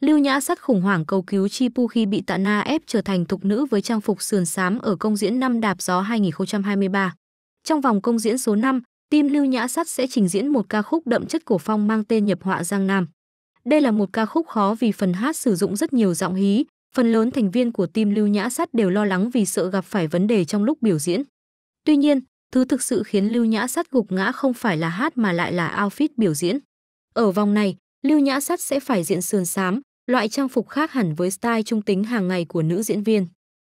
Lưu Nhã Sắt khủng hoảng cầu cứu Chi Pu khi bị Tạ Na ép trở thành thục nữ với trang phục sườn xám ở công diễn năm đạp gió 2023. Trong vòng công diễn số 5, team Lưu Nhã Sắt sẽ trình diễn một ca khúc đậm chất cổ phong mang tên Nhập họa Giang Nam. Đây là một ca khúc khó vì phần hát sử dụng rất nhiều giọng hí, phần lớn thành viên của team Lưu Nhã Sắt đều lo lắng vì sợ gặp phải vấn đề trong lúc biểu diễn. Tuy nhiên, thứ thực sự khiến Lưu Nhã Sắt gục ngã không phải là hát mà lại là outfit biểu diễn. Ở vòng này, Lưu Nhã Sắt sẽ phải diện sườn xám, loại trang phục khác hẳn với style trung tính hàng ngày của nữ diễn viên.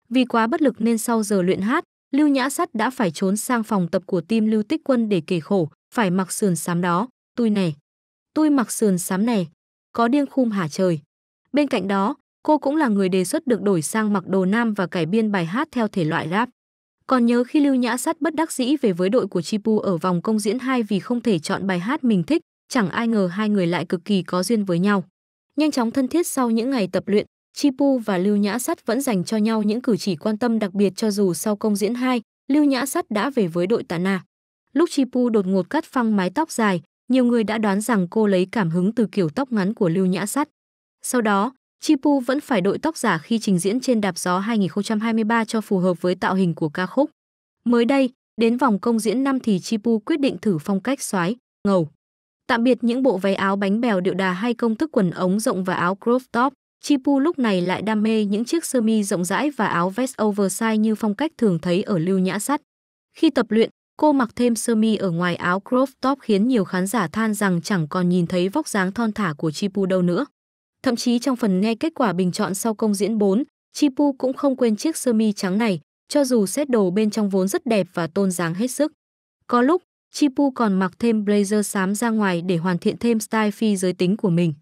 Vì quá bất lực nên sau giờ luyện hát, Lưu Nhã Sắt đã phải trốn sang phòng tập của team Lưu Tích Quân để kể khổ, phải mặc sườn xám đó, tôi này. Tôi mặc sườn xám này, có điên khum hả trời. Bên cạnh đó, cô cũng là người đề xuất được đổi sang mặc đồ nam và cải biên bài hát theo thể loại rap. Còn nhớ khi Lưu Nhã Sắt bất đắc dĩ về với đội của Chipu ở vòng công diễn 2 vì không thể chọn bài hát mình thích, chẳng ai ngờ hai người lại cực kỳ có duyên với nhau. Nhanh chóng thân thiết sau những ngày tập luyện, Chi và Lưu Nhã Sắt vẫn dành cho nhau những cử chỉ quan tâm đặc biệt cho dù sau công diễn hai, Lưu Nhã Sắt đã về với đội Tạ Na. Lúc Chi đột ngột cắt phăng mái tóc dài, nhiều người đã đoán rằng cô lấy cảm hứng từ kiểu tóc ngắn của Lưu Nhã Sắt. Sau đó, Chi vẫn phải đội tóc giả khi trình diễn trên đạp gió 2023 cho phù hợp với tạo hình của ca khúc. Mới đây, đến vòng công diễn năm thì Chi quyết định thử phong cách xoái, ngầu. Tạm biệt những bộ váy áo bánh bèo điệu đà hay công thức quần ống rộng và áo crop top, Chipu lúc này lại đam mê những chiếc sơ mi rộng rãi và áo vest oversize như phong cách thường thấy ở Lưu Nhã Sắt. Khi tập luyện, cô mặc thêm sơ mi ở ngoài áo crop top khiến nhiều khán giả than rằng chẳng còn nhìn thấy vóc dáng thon thả của Chipu đâu nữa. Thậm chí trong phần nghe kết quả bình chọn sau công diễn 4, Chipu cũng không quên chiếc sơ mi trắng này, cho dù set đồ bên trong vốn rất đẹp và tôn dáng hết sức. Có lúc, Chipu còn mặc thêm blazer xám ra ngoài để hoàn thiện thêm style phi giới tính của mình.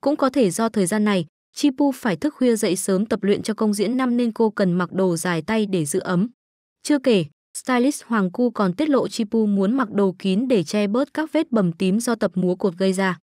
Cũng có thể do thời gian này, Chipu phải thức khuya dậy sớm tập luyện cho công diễn năm nên cô cần mặc đồ dài tay để giữ ấm. Chưa kể, stylist Hoàng Cu còn tiết lộ Chipu muốn mặc đồ kín để che bớt các vết bầm tím do tập múa cột gây ra.